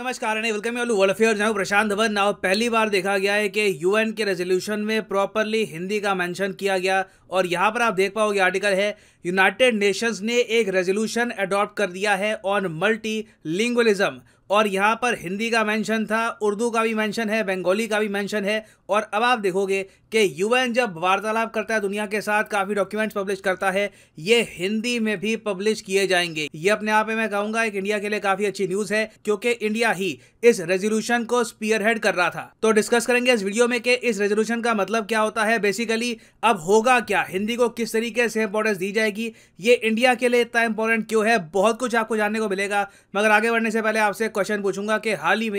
नमस्कार and welcome you world affair जहाँ प्रशांत धवन नाव पहली बार देखा गया है कि यूएन के रेजोल्यूशन में प्रॉपरली हिंदी का मेंशन किया गया और यहाँ पर आप देख पाओगे आर्टिकल है यूनाइटेड नेशंस ने एक रेजोल्यूशन अडॉप्ट कर दिया है ऑन मल्टी लिंग्वलिज्म और यहाँ पर हिंदी का मेंशन था उर्दू का भी मेंशन है बंगाली का भी मेंशन है और अब आप देखोगे कि यूएन जब वार्तालाप करता है दुनिया के साथ काफ़ी डॉक्यूमेंट्स पब्लिश करता है ये हिंदी में भी पब्लिश किए जाएंगे ये अपने आप में मैं कहूँगा एक इंडिया के लिए काफ़ी अच्छी न्यूज़ है क्योंकि इंडिया ही इस रेजोल्यूशन को स्पीयर हेड कर रहा था तो डिस्कस करेंगे इस वीडियो में कि इस रेजोल्यूशन का मतलब क्या होता है बेसिकली अब होगा क्या हिंदी को किस तरीके से इंपॉर्टेंस दी जाएगी ये इंडिया के लिए इतना इंपॉर्टेंट क्यों है बहुत कुछ आपको जानने को मिलेगा मगर आगे बढ़ने से पहले आपसे क्वेश्चन पूछूंगा कि हाल ही में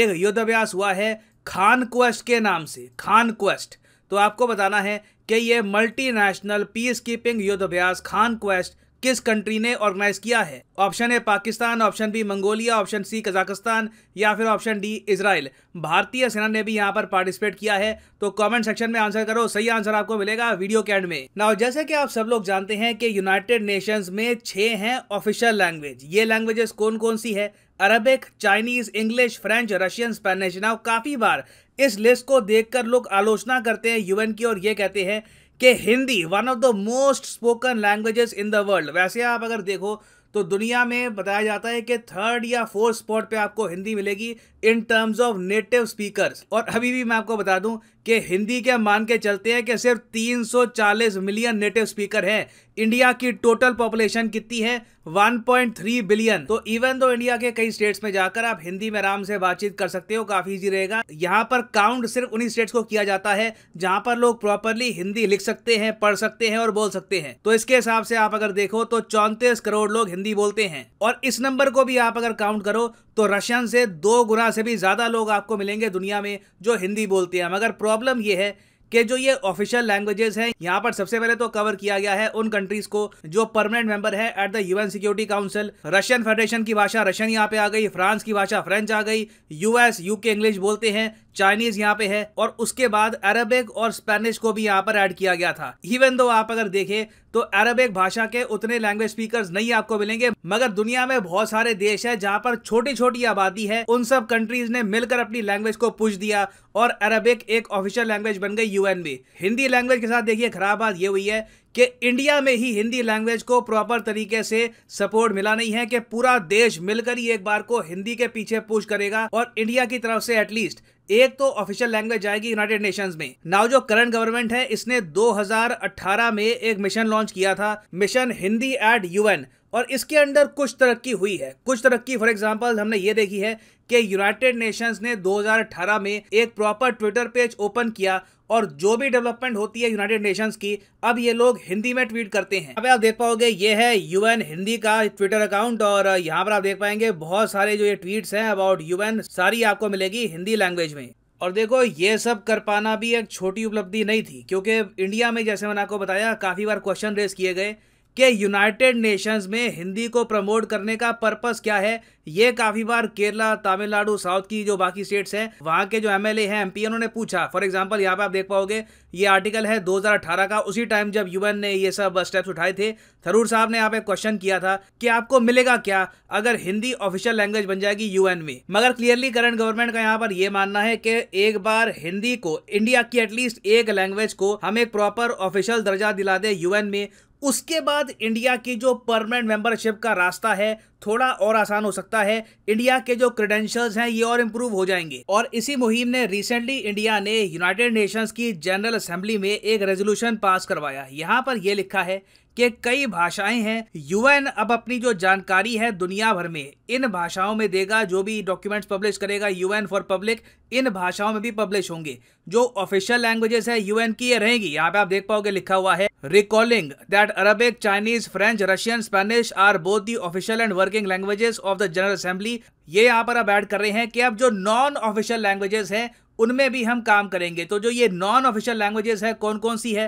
एक युद्धाभ्यास हुआ है खान क्वेस्ट के नाम से खान क्वेस्ट तो आपको बताना है कि ये मल्टीनेशनल पीस कीपिंग युद्ध अभ्यास खान क्वेस्ट किस कंट्री ने ऑर्गेनाइज किया है option A Pakistan option B Mongolia option C Kazakhstan या फिर ऑप्शन डी इसराइल भारतीय सेना ने भी यहाँ पर पार्टिसिपेट किया है तो कमेंट सेक्शन में आंसर करो सही आंसर आपको मिलेगा वीडियो के एंड में ना जैसे कि आप सब लोग जानते हैं कि यूनाइटेड नेशंस में छह हैं ऑफिशियल लैंग्वेज ये लैंग्वेजेस कौन कौन सी है Arabic Chinese English French Russian Spanish ना काफ़ी बार इस लिस्ट को देखकर लोग आलोचना करते हैं यूएन की और ये कहते हैं कि Hindi one of the most spoken languages in the world वैसे आप अगर देखो तो दुनिया में बताया जाता है कि थर्ड या फोर्थ स्पॉट पे आपको हिंदी मिलेगी in terms of native speakers और अभी भी मैं आपको बता दूं कि हिंदी के मान के चलते हैं कि सिर्फ 340 मिलियन नेटिव स्पीकर हैं इंडिया की टोटल पॉपुलेशन कितनी है 1.3 बिलियन तो इवन दो इंडिया के कई स्टेट्स में जाकर आप हिंदी में आराम से बातचीत कर सकते हो काफी इजी रहेगा यहाँ पर काउंट सिर्फ उन्हीं स्टेट्स को किया जाता है जहाँ पर लोग प्रॉपरली हिंदी लिख सकते हैं पढ़ सकते हैं और बोल सकते हैं तो इसके हिसाब से आप अगर देखो तो चौंतीस करोड़ लोग हिंदी बोलते हैं और इस नंबर को भी आप अगर काउंट करो तो रशियन से दो गुना से भी ज़्यादा लोग आपको मिलेंगे दुनिया में जो हिंदी बोलते हैं मगर प्रॉब्लम यह है कि जो ये ऑफिशियल लैंग्वेजेस हैं यहाँ पर सबसे पहले तो कवर किया गया है उन कंट्रीज को जो परमानेंट मेंबर है at the UN security council Russian federation की भाषा रशियन यहाँ पे आ गई फ्रांस की भाषा फ्रेंच आ गई यूएस यूके इंग्लिश बोलते हैं चाइनीज यहाँ पे है और उसके बाद अरबिक और स्पेनिश को भी यहाँ पर ऐड किया गया था इवन दो आप अगर देखें तो अरबिक भाषा के उतने लैंग्वेज स्पीकर नहीं आपको मिलेंगे मगर दुनिया में बहुत सारे देश है जहाँ पर छोटी छोटी आबादी है उन सब कंट्रीज ने मिलकर अपनी लैंग्वेज को पूछ दिया और अरबिक एक ऑफिशियल लैंग्वेज बन गई यूएन भी हिंदी लैंग्वेज के साथ देखिए खराब बात ये हुई है कि इंडिया में ही हिंदी लैंग्वेज को प्रॉपर तरीके से सपोर्ट मिला नहीं है कि पूरा देश मिलकर ही एक बार को हिंदी के पीछे पूछ करेगा और इंडिया की तरफ से एटलीस्ट एक तो ऑफिशियल लैंग्वेज आएगी यूनाइटेड नेशंस में नाउ जो करंट गवर्नमेंट है इसने 2018 में एक मिशन लॉन्च किया था मिशन हिंदी एट यूएन और इसके अंडर कुछ तरक्की हुई है कुछ तरक्की फॉर एग्जाम्पल हमने ये देखी है कि यूनाइटेड नेशंस ने 2018 में एक प्रॉपर ट्विटर पेज ओपन किया और जो भी डेवलपमेंट होती है यूनाइटेड नेशंस की अब ये लोग हिंदी में ट्वीट करते हैं अब आप देख पाओगे ये है यूएन हिंदी का ट्विटर अकाउंट और यहाँ पर आप देख पाएंगे बहुत सारे जो ये ट्वीट है अबाउट यूएन सारी आपको मिलेगी हिंदी लैंग्वेज में और देखो ये सब कर पाना भी एक छोटी उपलब्धि नहीं थी क्योंकि इंडिया में जैसे मैंने आपको बताया काफ़ी बार क्वेश्चन रेस किए गए कि यूनाइटेड नेशंस में हिंदी को प्रमोट करने का पर्पस क्या है ये काफी बार केरला तमिलनाडु साउथ की जो बाकी स्टेट्स हैं वहाँ के जो एमएलए हैं एमपी उन्होंने पूछा फॉर एग्जांपल यहाँ पे आप देख पाओगे ये आर्टिकल है 2018 का उसी टाइम जब यूएन ने ये सब स्टेप्स उठाए थे थरूर साहब ने यहाँ पे क्वेश्चन किया था कि आपको मिलेगा क्या अगर हिंदी ऑफिशियल लैंग्वेज बन जाएगी यूएन में मगर क्लियरली करंट गवर्नमेंट का यहाँ पर यह मानना है कि एक बार हिंदी को इंडिया की एटलीस्ट एक लैंग्वेज को हम एक प्रॉपर ऑफिशियल दर्जा दिला दे यूएन में उसके बाद इंडिया की जो परमानेंट मेंबरशिप का रास्ता है थोड़ा और आसान हो सकता है इंडिया के जो क्रेडेंशियल्स हैं ये और इम्प्रूव हो जाएंगे और इसी मुहिम ने रिसेंटली इंडिया ने यूनाइटेड नेशंस की जनरल असेंबली में एक रेजोल्यूशन पास करवाया यहाँ पर यह लिखा है कि कई भाषाएं हैं यूएन अब अपनी जो जानकारी है दुनिया भर में इन भाषाओं में देगा जो भी डॉक्यूमेंट्स पब्लिश करेगा यूएन फॉर पब्लिक इन भाषाओं में भी पब्लिश होंगे जो ऑफिशियल लैंग्वेजेस है यूएन की ये रहेंगी यहाँ पे आप देख पाओगे लिखा हुआ है recalling that Arabic Chinese French Russian Spanish are both the official and working languages of the general assembly ये यहाँ पर अब ऐड कर रहे हैं कि अब जो नॉन ऑफिशियल लैंग्वेजेस हैं उनमें भी हम काम करेंगे तो जो ये नॉन ऑफिशियल लैंग्वेजेस है कौन कौन सी है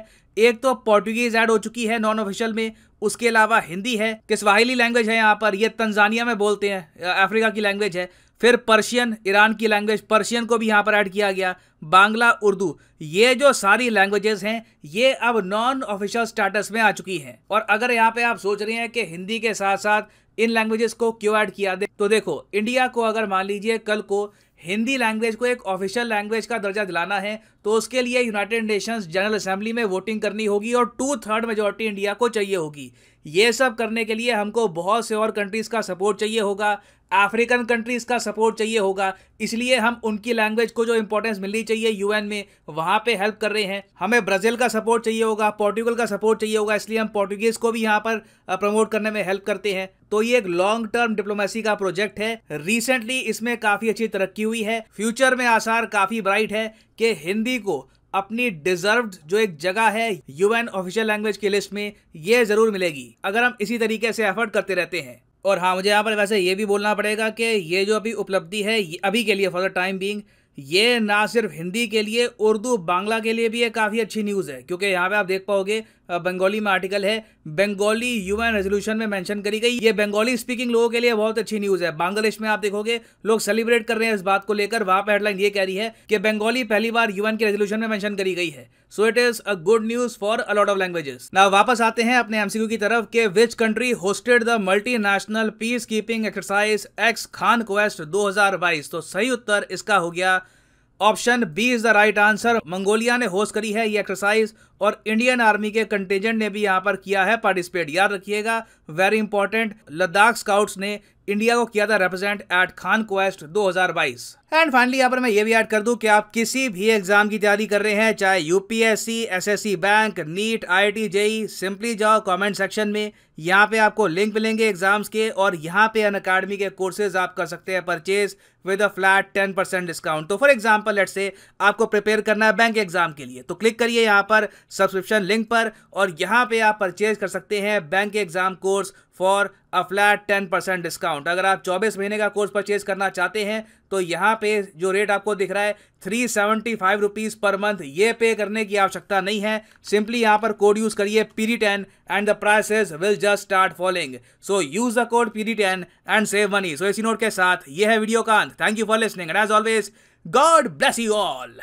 एक तो पोर्टुगीज ऐड हो चुकी है नॉन ऑफिशियल में उसके अलावा हिंदी है किसवाहिली लैंग्वेज है यहाँ पर ये तंजानिया में बोलते हैं अफ्रीका की लैंग्वेज है फिर पर्शियन ईरान की लैंग्वेज पर्शियन को भी यहाँ पर ऐड किया गया बांग्ला उर्दू ये जो सारी लैंग्वेजेस हैं ये अब नॉन ऑफिशियल स्टेटस में आ चुकी हैं और अगर यहाँ पे आप सोच रहे हैं कि हिंदी के साथ साथ इन लैंग्वेजेस को क्यों ऐड किया दे तो देखो इंडिया को अगर मान लीजिए कल को हिंदी लैंग्वेज को एक ऑफिशियल लैंग्वेज का दर्जा दिलाना है तो उसके लिए यूनाइटेड नेशंस जनरल असेंबली में वोटिंग करनी होगी और टू थर्ड मेजोरिटी इंडिया को चाहिए होगी ये सब करने के लिए हमको बहुत से और कंट्रीज़ का सपोर्ट चाहिए होगा अफ्रीकन कंट्रीज़ का सपोर्ट चाहिए होगा इसलिए हम उनकी लैंग्वेज को जो इंपॉर्टेंस मिलनी चाहिए यूएन में वहाँ पे हेल्प कर रहे हैं हमें ब्राज़ील का सपोर्ट चाहिए होगा पोर्टुगल का सपोर्ट चाहिए होगा इसलिए हम पोर्टुगीज़ को भी यहाँ पर प्रमोट करने में हेल्प करते हैं तो ये एक लॉन्ग टर्म डिप्लोमेसी का प्रोजेक्ट है रिसेंटली इसमें काफ़ी अच्छी तरक्की हुई है फ्यूचर में आसार काफी ब्राइट है कि हिंदी को अपनी डिजर्व्ड जो एक जगह है यूएन ऑफिशियल लैंग्वेज की लिस्ट में ये जरूर मिलेगी अगर हम इसी तरीके से एफर्ट करते रहते हैं और हाँ मुझे यहाँ पर वैसे ये भी बोलना पड़ेगा कि ये जो अभी उपलब्धि है अभी के लिए फॉर द टाइम बींग ये ना सिर्फ हिंदी के लिए उर्दू बांग्ला के लिए भी ये काफ़ी अच्छी न्यूज़ है क्योंकि यहाँ पे आप देख पाओगे बंगाली में आर्टिकल है बंगाली यूएन रेजोल्यूशन में मेंशन करी गई ये बंगाली स्पीकिंग लोगों के लिए बहुत अच्छी न्यूज़ है बांग्लादेश में आप देखोगे लोग सेलिब्रेट कर रहे हैं इस बात को लेकर वहां पर हेडलाइन ये कह रही है कि बंगाली पहली बार यूएन के रेजोल्यूशन में मैंशन करी गई है so it is a good news for a lot of languages ना वापस आते हैं अपने एमसीक्यू की तरफ के which country hosted the multinational peacekeeping exercise एक्स खान क्वेस्ट दो तो सही उत्तर इसका हो गया option B is the right answer Mongolia ने होस्ट करी है ये एक्सरसाइज और इंडियन आर्मी के कंटेजेंट ने भी यहाँ पर किया है पार्टिसिपेट याद रखिएगा वेरी इंपॉर्टेंट लद्दाख स्काउट्स ने इंडिया को किया था represent at Khaan Quest 2022 and finally यहाँ पर मैं ये भी ऐड कर दूं कि आप किसी भी एग्जाम की तैयारी कर रहे हैं चाहे UPSC SSC bank NEET IIT JEE simply जाओ कमेंट सेक्शन में यहाँ पे आपको लिंक मिलेंगे एग्जाम्स के और यहाँ पे अन अकेडमी के कोर्सेज आप कर सकते हैं purchase with a flat ten percent discount तो फॉर एग्जाम्पल लेट से आपको प्रिपेयर करना है बैंक एग्जाम के लिए तो क्लिक करिए यहाँ पर सब्सक्रिप्शन लिंक पर और यहाँ पे आप परचेज कर सकते हैं bank exam course for a flat ten percent discount अगर आप चौबीस महीने का कोर्स परचेज करना चाहते हैं तो यहाँ पे जो रेट आपको दिख रहा है three seventy five rupees per month ये पे करने की आवश्यकता नहीं है सिंपली यहाँ पर कोड यूज़ करिए Piri ten and the price will just start following so use the code Piri ten and save money so इसी नोट के साथ ये है वीडियो का अंत thank you for listening and as always God bless you all